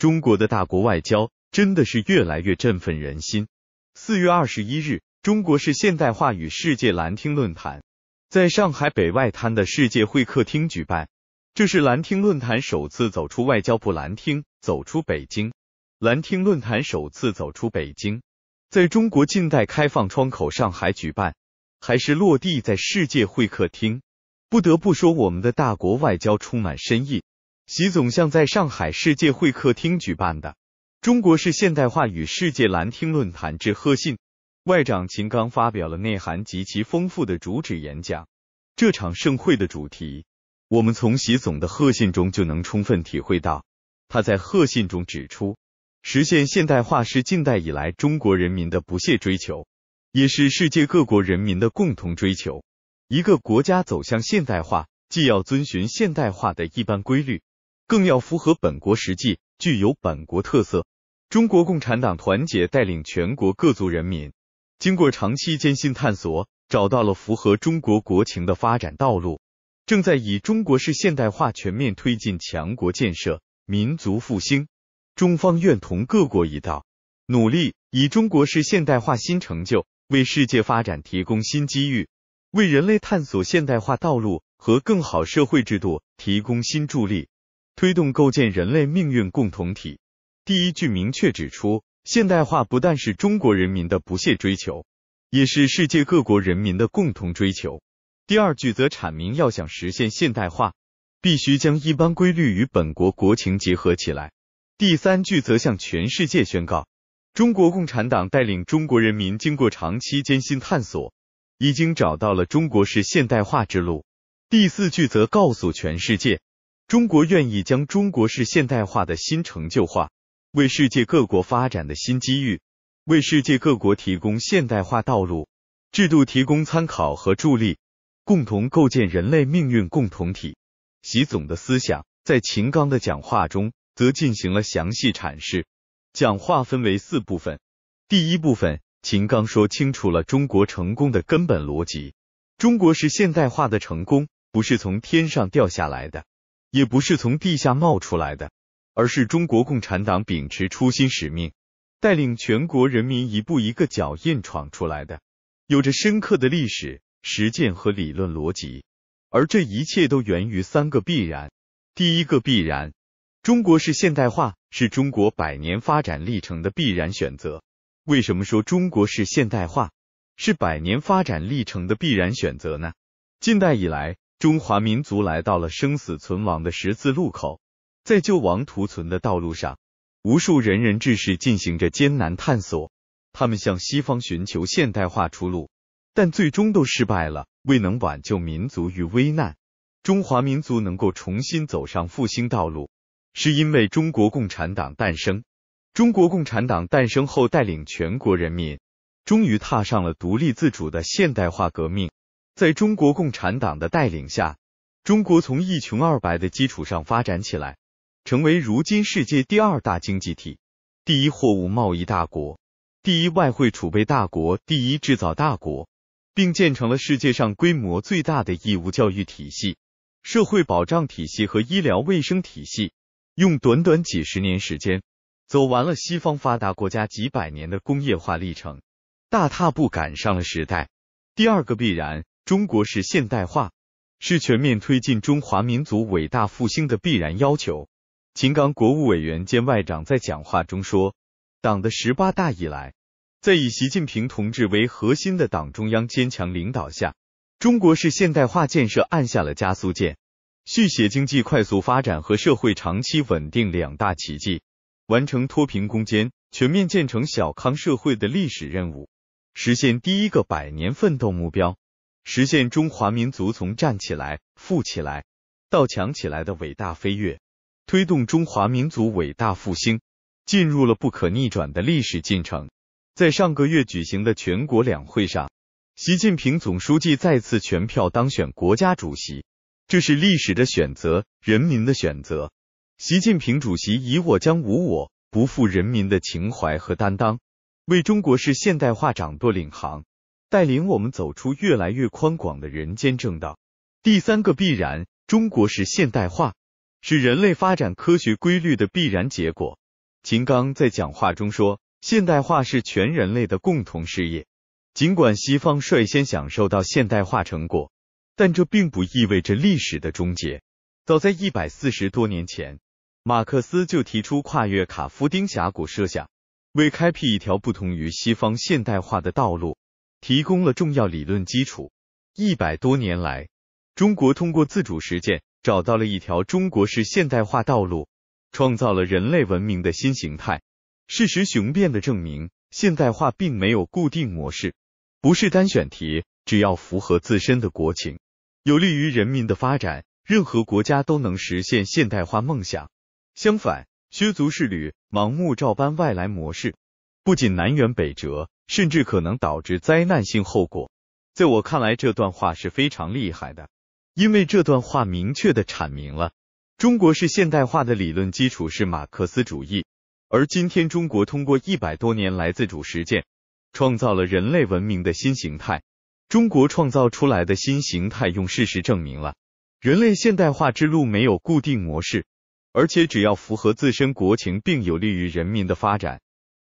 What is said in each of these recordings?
中国的大国外交真的是越来越振奋人心。四月二十一日，中国式现代化与世界蓝厅论坛在上海北外滩的世界会客厅举办。这是蓝厅论坛首次走出外交部蓝厅，走出北京。蓝厅论坛首次走出北京，在中国近代开放窗口上海举办，还是落地在世界会客厅。不得不说，我们的大国外交充满深意。习总像在上海世界会客厅举办的“中国式现代化与世界”蓝厅论坛致贺信，外长秦刚发表了内涵极其丰富的主旨演讲。这场盛会的主题，我们从习总的贺信中就能充分体会到。他在贺信中指出，实现现代化是近代以来中国人民的不懈追求，也是世界各国人民的共同追求。一个国家走向现代化，既要遵循现代化的一般规律。更要符合本国实际，具有本国特色。中国共产党团结带领全国各族人民，经过长期艰辛探索，找到了符合中国国情的发展道路，正在以中国式现代化全面推进强国建设、民族复兴。中方愿同各国一道，努力以中国式现代化新成就，为世界发展提供新机遇，为人类探索现代化道路和更好社会制度提供新助力。推动构建人类命运共同体。第一句明确指出，现代化不但是中国人民的不懈追求，也是世界各国人民的共同追求。第二句则阐明，要想实现现代化，必须将一般规律与本国国情结合起来。第三句则向全世界宣告，中国共产党带领中国人民经过长期艰辛探索，已经找到了中国式现代化之路。第四句则告诉全世界。中国愿意将中国式现代化的新成就化为世界各国发展的新机遇，为世界各国提供现代化道路、制度提供参考和助力，共同构建人类命运共同体。习总的思想在秦刚的讲话中则进行了详细阐释。讲话分为四部分。第一部分，秦刚说清楚了中国成功的根本逻辑：中国式现代化的成功不是从天上掉下来的。也不是从地下冒出来的，而是中国共产党秉持初心使命，带领全国人民一步一个脚印闯出来的，有着深刻的历史实践和理论逻辑。而这一切都源于三个必然：第一个必然，中国式现代化是中国百年发展历程的必然选择。为什么说中国式现代化是百年发展历程的必然选择呢？近代以来。中华民族来到了生死存亡的十字路口，在救亡图存的道路上，无数仁人志士进行着艰难探索。他们向西方寻求现代化出路，但最终都失败了，未能挽救民族于危难。中华民族能够重新走上复兴道路，是因为中国共产党诞生。中国共产党诞生后，带领全国人民，终于踏上了独立自主的现代化革命。在中国共产党的带领下，中国从一穷二白的基础上发展起来，成为如今世界第二大经济体、第一货物贸易大国、第一外汇储备大国、第一制造大国，并建成了世界上规模最大的义务教育体系、社会保障体系和医疗卫生体系，用短短几十年时间，走完了西方发达国家几百年的工业化历程，大踏步赶上了时代。第二个必然。中国式现代化是全面推进中华民族伟大复兴的必然要求。秦刚国务委员兼外长在讲话中说：“党的十八大以来，在以习近平同志为核心的党中央坚强领导下，中国式现代化建设按下了加速键，续写经济快速发展和社会长期稳定两大奇迹，完成脱贫攻坚、全面建成小康社会的历史任务，实现第一个百年奋斗目标。”实现中华民族从站起来、富起来到强起来的伟大飞跃，推动中华民族伟大复兴进入了不可逆转的历史进程。在上个月举行的全国两会上，习近平总书记再次全票当选国家主席，这是历史的选择，人民的选择。习近平主席以“我将无我，不负人民”的情怀和担当，为中国式现代化掌舵领航。带领我们走出越来越宽广的人间正道。第三个必然，中国式现代化是人类发展科学规律的必然结果。秦刚在讲话中说：“现代化是全人类的共同事业，尽管西方率先享受到现代化成果，但这并不意味着历史的终结。早在一百四十多年前，马克思就提出跨越卡夫丁峡谷设想，为开辟一条不同于西方现代化的道路。”提供了重要理论基础。一百多年来，中国通过自主实践，找到了一条中国式现代化道路，创造了人类文明的新形态。事实雄辩的证明，现代化并没有固定模式，不是单选题，只要符合自身的国情，有利于人民的发展，任何国家都能实现现代化梦想。相反，削足适履、盲目照搬外来模式，不仅南辕北辙。甚至可能导致灾难性后果。在我看来，这段话是非常厉害的，因为这段话明确的阐明了中国式现代化的理论基础是马克思主义，而今天中国通过一百多年来自主实践，创造了人类文明的新形态。中国创造出来的新形态，用事实证明了人类现代化之路没有固定模式，而且只要符合自身国情，并有利于人民的发展。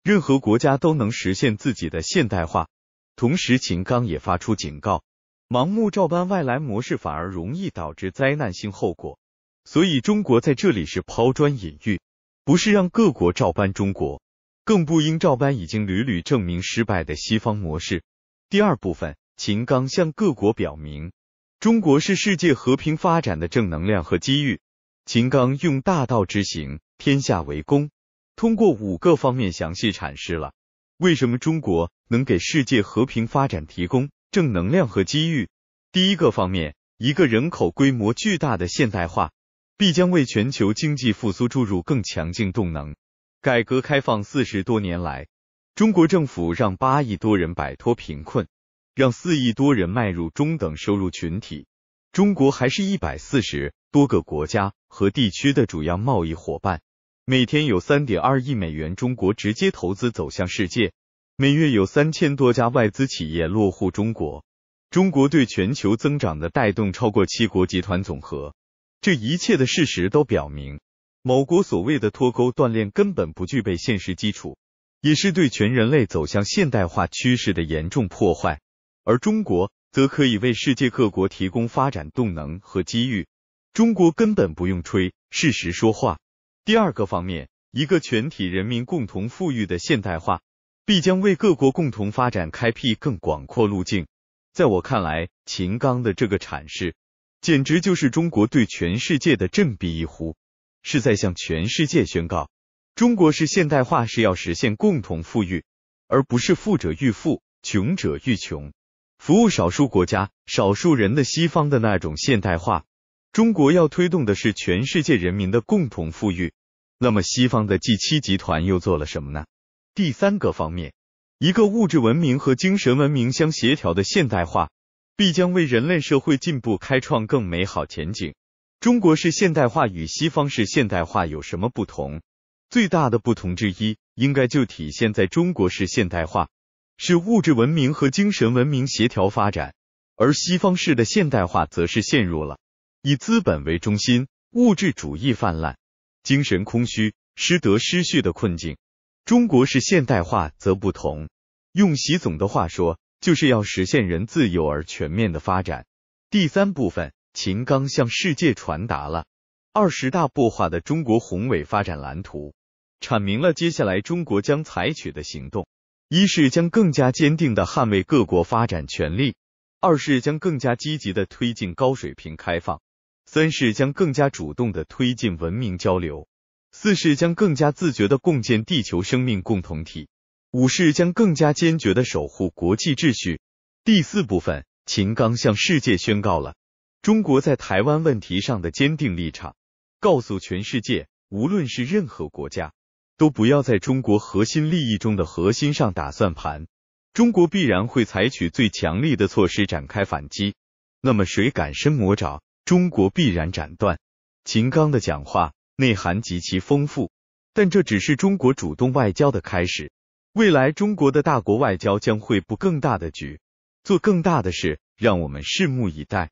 任何国家都能实现自己的现代化。同时，秦刚也发出警告：盲目照搬外来模式，反而容易导致灾难性后果。所以，中国在这里是抛砖引玉，不是让各国照搬中国，更不应照搬已经屡屡证明失败的西方模式。第二部分，秦刚向各国表明，中国是世界和平发展的正能量和机遇。秦刚用大道之行，天下为公。通过五个方面详细阐释了为什么中国能给世界和平发展提供正能量和机遇。第一个方面，一个人口规模巨大的现代化，必将为全球经济复苏注入更强劲动能。改革开放四十多年来，中国政府让八亿多人摆脱贫困，让四亿多人迈入中等收入群体。中国还是一百四十多个国家和地区的主要贸易伙伴。每天有三点二亿美元中国直接投资走向世界，每月有三千多家外资企业落户中国，中国对全球增长的带动超过七国集团总和。这一切的事实都表明，某国所谓的脱钩锻炼根本不具备现实基础，也是对全人类走向现代化趋势的严重破坏。而中国则可以为世界各国提供发展动能和机遇，中国根本不用吹，事实说话。第二个方面，一个全体人民共同富裕的现代化，必将为各国共同发展开辟更广阔路径。在我看来，秦刚的这个阐释，简直就是中国对全世界的振臂一呼，是在向全世界宣告：中国式现代化是要实现共同富裕，而不是富者愈富、穷者愈穷，服务少数国家、少数人的西方的那种现代化。中国要推动的是全世界人民的共同富裕。那么，西方的 G 七集团又做了什么呢？第三个方面，一个物质文明和精神文明相协调的现代化，必将为人类社会进步开创更美好前景。中国式现代化与西方式现代化有什么不同？最大的不同之一，应该就体现在中国式现代化是物质文明和精神文明协调发展，而西方式的现代化则是陷入了以资本为中心、物质主义泛滥。精神空虚、失德失序的困境。中国是现代化则不同，用习总的话说，就是要实现人自由而全面的发展。第三部分，秦刚向世界传达了二十大擘画的中国宏伟发展蓝图，阐明了接下来中国将采取的行动：一是将更加坚定地捍卫各国发展权利；二是将更加积极地推进高水平开放。三是将更加主动的推进文明交流，四是将更加自觉的共建地球生命共同体，五是将更加坚决的守护国际秩序。第四部分，秦刚向世界宣告了中国在台湾问题上的坚定立场，告诉全世界，无论是任何国家，都不要在中国核心利益中的核心上打算盘，中国必然会采取最强力的措施展开反击。那么，谁敢伸魔爪？中国必然斩断。秦刚的讲话内涵极其丰富，但这只是中国主动外交的开始。未来中国的大国外交将会布更大的局，做更大的事，让我们拭目以待。